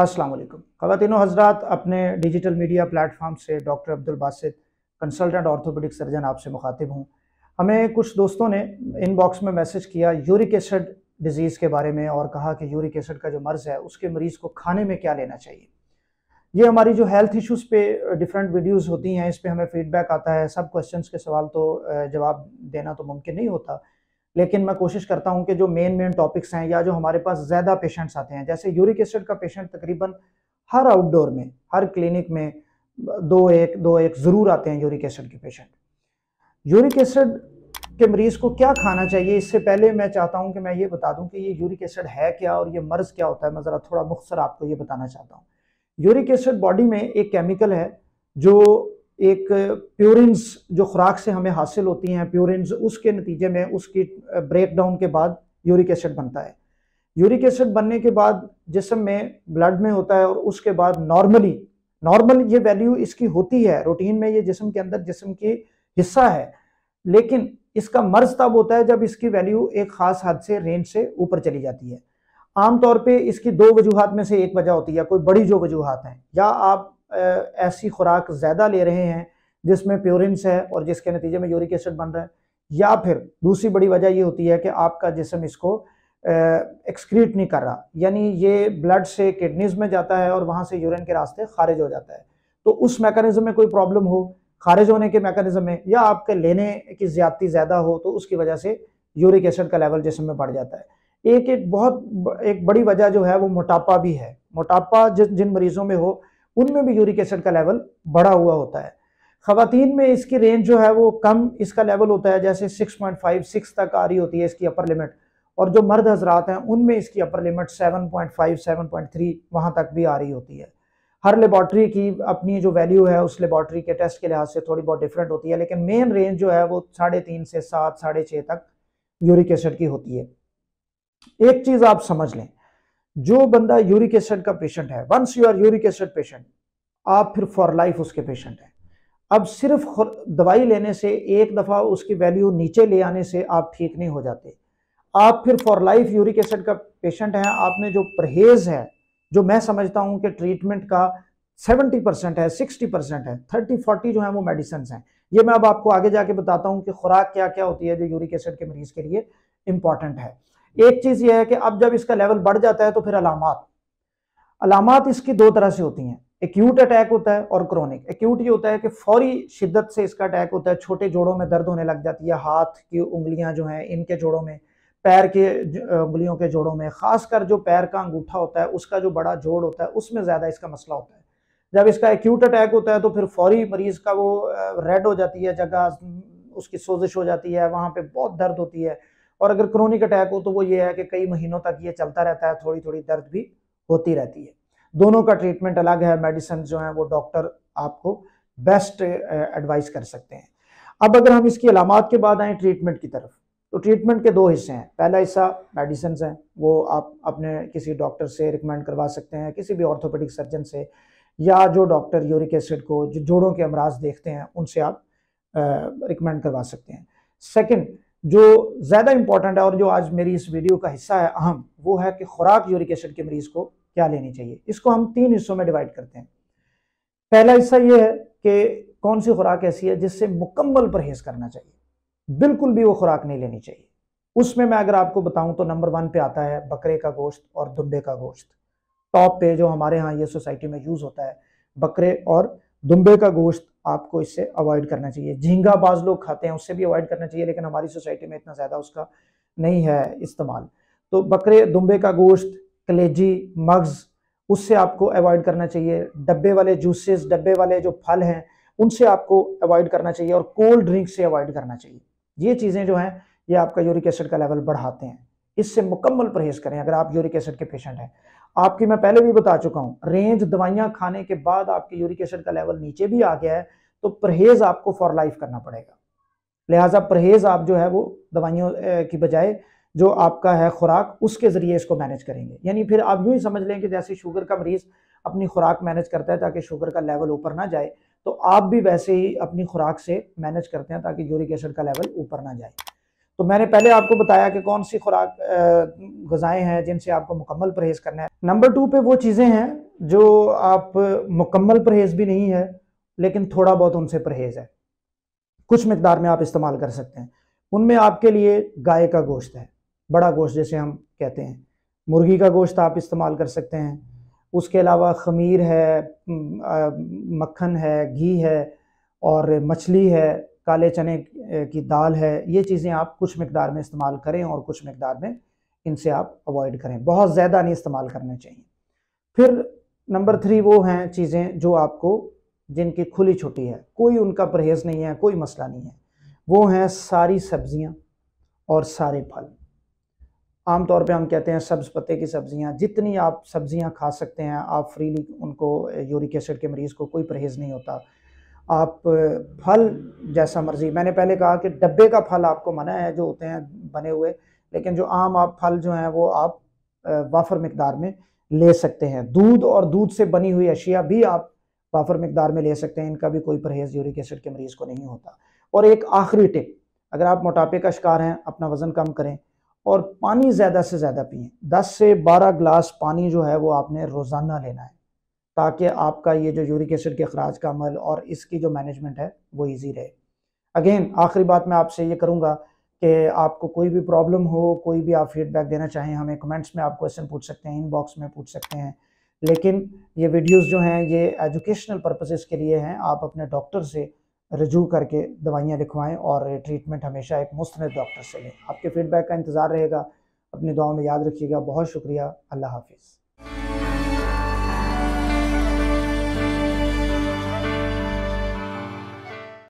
अस्सलाम वालेकुम खातिन हजरात अपने डिजिटल मीडिया प्लेटफॉर्म से doctor Abdul Basit consultant orthopaedic surgeon आपसे मुखातिब हूँ हमें कुछ दोस्तों ने इनबॉक्स में मैसेज किया यूरिक एसिड डिज़ीज़ के बारे में और कहा कि यूरिक एसिड का जो मर्ज़ है उसके मरीज़ को खाने में क्या लेना चाहिए ये हमारी जो हेल्थ इशूज़ पे डिफरेंट वीडियोज़ होती हैं इस पर हमें फीडबैक आता है सब क्वेश्चन के सवाल तो जवाब देना तो मुमकिन नहीं होता लेकिन मैं कोशिश करता हूँ कि जो मेन मेन टॉपिक्स हैं या जो हमारे पास ज़्यादा पेशेंट्स आते हैं जैसे यूरिक एसिड का पेशेंट तकरीबन हर आउटडोर में हर क्लिनिक में दो एक दो एक ज़रूर आते हैं यूरिक एसिड के पेशेंट यूरिक एसिड के मरीज़ को क्या खाना चाहिए इससे पहले मैं चाहता हूँ कि मैं ये बता दूँ कि ये यूरिक एसिड है क्या और ये मर्ज़ क्या होता है मैं ज़रा थोड़ा मुख्तर आपको ये बताना चाहता हूँ यूरिक एसिड बॉडी में एक केमिकल है जो एक प्योरिन्स जो खुराक से हमें हासिल होती हैं प्योरिन्स उसके नतीजे में उसकी ब्रेक डाउन के बाद यूरिक एसिड बनता है यूरिक एसिड बनने के बाद जिसम में ब्लड में होता है और उसके बाद नॉर्मली नॉर्मल ये वैल्यू इसकी होती है रूटीन में ये जिसम के अंदर जिसम की हिस्सा है लेकिन इसका मर्ज तब होता है जब इसकी वैल्यू एक खास हद से रेंज से ऊपर चली जाती है आमतौर पे इसकी दो वजूहत में से एक वजह होती है कोई बड़ी जो वजूहत हैं या आप ऐसी खुराक ज़्यादा ले रहे हैं जिसमें प्योरेंस है और जिसके नतीजे में यूरिक एसिड बन रहा है या फिर दूसरी बड़ी वजह ये होती है कि आपका जिसम इसको एक्सक्रीट नहीं कर रहा यानी ये ब्लड से किडनीज में जाता है और वहाँ से यूरिन के रास्ते खारिज हो जाता है तो उस मेकानिज़म में कोई प्रॉब्लम हो खारिज होने के मैकेनिज्म में या आपके लेने की ज्यादती ज़्यादा हो तो उसकी वजह से यूरिक एसिड का लेवल जिसम में बढ़ जाता है एक एक बहुत एक बड़ी वजह जो है वो मोटापा भी है मोटापा जिस जिन मरीजों में हो उनमें भी यूरिक एसिड का लेवल बढ़ा हुआ होता है खातन में इसकी रेंज जो है वो कम इसका लेवल होता है जैसे 6.5 6 तक आ रही होती है इसकी अपर लिमिट और जो मर्द हजरात हैं उनमें इसकी अपर लिमिट 7.5 7.3 वहाँ तक भी आ रही होती है हर लेबॉट्री की अपनी जो वैल्यू है उस लेबॉट्री के टेस्ट के लिहाज से थोड़ी बहुत डिफरेंट होती है लेकिन मेन रेंज जो है वो साढ़े तीन से सात साढ़े छः तक यूरिक एसिड की होती है एक चीज़ आप समझ लें जो बंदा यूरिक एसिड का पेशेंट है once you are uric acid patient आप फिर फॉर लाइफ उसके पेशेंट हैं अब सिर्फ दवाई लेने से एक दफ़ा उसकी वैल्यू नीचे ले आने से आप ठीक नहीं हो जाते आप फिर फॉर लाइफ यूरिक एसिड का पेशेंट हैं आपने जो परहेज़ है जो मैं समझता हूँ कि ट्रीटमेंट का 70 परसेंट है 60 परसेंट है 30 40 जो है वो मेडिसिन हैं ये मैं अब आपको आगे जाके बताता हूँ कि खुराक क्या क्या होती है जो यूरिक एसिड के मरीज के लिए इंपॉर्टेंट है एक चीज़ यह है कि अब जब इसका लेवल बढ़ जाता है तो फिर अलामत अलामत इसकी दो तरह से होती हैं एक्यूट अटैक होता है और क्रोनिक एक्यूट ये होता है कि फौरी शिद्दत से इसका अटैक होता है छोटे जोड़ों में दर्द होने लग जाती है हाथ की उंगलियां जो हैं इनके जोड़ों में पैर के उंगलियों के जोड़ों में खासकर जो पैर का अंगूठा होता है उसका जो बड़ा जोड़ होता है उसमें ज़्यादा इसका मसला होता है जब इसका एक्यूट अटैक होता है तो फिर फौरी मरीज़ का वो रेड हो जाती है जगह उसकी सोजिश हो जाती है वहाँ पर बहुत दर्द होती है और अगर क्रोनिक अटैक हो तो वो ये है कि कई महीनों तक ये चलता रहता है थोड़ी थोड़ी दर्द भी होती रहती है दोनों का ट्रीटमेंट अलग है मेडिसिन जो है वो डॉक्टर आपको बेस्ट एडवाइस कर सकते हैं अब अगर हम इसकी अलामत के बाद आए ट्रीटमेंट की तरफ तो ट्रीटमेंट के दो हिस्से हैं पहला हिस्सा मेडिसिन हैं वो आप अपने किसी डॉक्टर से रिकमेंड करवा सकते हैं किसी भी ऑर्थोपेडिक सर्जन से या जो डॉक्टर यूरिक एसिड को जो जोड़ों के अमराज देखते हैं उनसे आप रिकमेंड करवा सकते हैं सेकंड जो ज़्यादा इम्पॉर्टेंट है और जो आज मेरी इस वीडियो का हिस्सा है अहम वो है कि खुराक यूरिक एसिड के मरीज़ को क्या लेनी चाहिए इसको हम तीन हिस्सों में डिवाइड करते हैं पहला हिस्सा यह है कि कौन सी खुराक ऐसी है जिससे मुकम्मल परहेज करना चाहिए बिल्कुल भी वो खुराक नहीं लेनी चाहिए उसमें मैं अगर आपको बताऊं तो नंबर वन पे आता है बकरे का गोश्त और दुम्बे का गोश्त टॉप पे जो हमारे यहाँ ये सोसाइटी में यूज़ होता है बकरे और दुम्बे का गोश्त आपको इससे अवॉइड करना चाहिए झींगा बाज लोग खाते हैं उससे भी अवॉइड करना चाहिए लेकिन हमारी सोसाइटी में इतना ज़्यादा उसका नहीं है इस्तेमाल तो बकरे दुम्बे का गोश्त कलेजी मग्स उससे आपको अवॉइड करना चाहिए डब्बे वाले जूसेस डब्बे वाले जो फल हैं उनसे आपको अवॉइड करना चाहिए और कोल्ड ड्रिंक से अवॉइड करना चाहिए ये चीज़ें जो हैं ये आपका यूरिक एसिड का लेवल बढ़ाते हैं इससे मुकम्मल परहेज करें अगर आप यूरिक एसिड के पेशेंट हैं आपकी मैं पहले भी बता चुका हूँ रेंज दवाइयाँ खाने के बाद आपके यूरिक एसिड का लेवल नीचे भी आ गया है तो परहेज़ आपको फॉर लाइफ करना पड़ेगा लिहाजा परहेज़ आप जो है वो दवाइयों की बजाय जो आपका है खुराक उसके ज़रिए इसको मैनेज करेंगे यानी फिर आप यूँ ही समझ लें कि जैसे शुगर का मरीज़ अपनी खुराक मैनेज करता है ताकि शुगर का लेवल ऊपर ना जाए तो आप भी वैसे ही अपनी खुराक से मैनेज करते हैं ताकि यूरिक एसिड का लेवल ऊपर ना जाए तो मैंने पहले आपको बताया कि कौन सी खुराक गज़ाएँ हैं जिनसे आपको मुकम्मल परहेज़ करना है नंबर टू पे वो चीज़ें हैं जो आप मुकम्मल परहेज़ भी नहीं है लेकिन थोड़ा बहुत उनसे परहेज़ है कुछ मकदार में आप इस्तेमाल कर सकते हैं उनमें आपके लिए गाय का गोश्त है बड़ा गोश्त जैसे हम कहते हैं मुर्गी का गोश्त आप इस्तेमाल कर सकते हैं उसके अलावा खमीर है मक्खन है घी है और मछली है काले चने की दाल है ये चीज़ें आप कुछ मकदार में इस्तेमाल करें और कुछ मकदार में इनसे आप अवॉइड करें बहुत ज़्यादा नहीं इस्तेमाल करने चाहिए फिर नंबर थ्री वो हैं चीज़ें जो आपको जिनकी खुली छुट्टी है कोई उनका परहेज़ नहीं है कोई मसला नहीं है वो हैं सारी सब्जियां और सारे फल आमतौर पे हम कहते हैं सब्ज़ पत्ते की सब्ज़ियाँ जितनी आप सब्ज़ियाँ खा सकते हैं आप फ्रीली उनको यूरिक एसिड के मरीज़ को कोई परहेज़ नहीं होता आप फल जैसा मर्ज़ी मैंने पहले कहा कि डब्बे का फल आपको मना है जो होते हैं बने हुए लेकिन जो आम आप फल जो हैं वो आप वाफर मकदार में ले सकते हैं दूध और दूध से बनी हुई अशिया भी आप वाफर मकदार में ले सकते हैं इनका भी कोई परहेज़ यूरिक एसिड के मरीज़ को नहीं होता और एक आखिरी टिप अगर आप मोटापे का शिकार हैं अपना वज़न कम करें और पानी ज़्यादा से ज़्यादा पिए दस से बारह गिलास पानी जो है वो आपने रोज़ाना लेना है ताकि आपका ये जो यूरिक एसिड के अखराज का अमल और इसकी जो मैनेजमेंट है वो ईजी रहे अगेन आखिरी बात मैं आपसे ये करूँगा कि आपको कोई भी प्रॉब्लम हो कोई भी आप फीडबैक देना चाहें हमें कमेंट्स में आप क्वेश्चन पूछ सकते हैं इनबॉक्स में पूछ सकते हैं लेकिन ये वीडियोस जो हैं ये एजुकेशनल पर्पसेस के लिए हैं आप अपने डॉक्टर से रजू करके दवाइयाँ लिखवाएँ और ट्रीटमेंट हमेशा एक मुस्त डॉक्टर से लें आपके फीडबैक का इंतज़ार रहेगा अपनी दुआ में याद रखिएगा बहुत शुक्रिया अल्लाह हाफिज़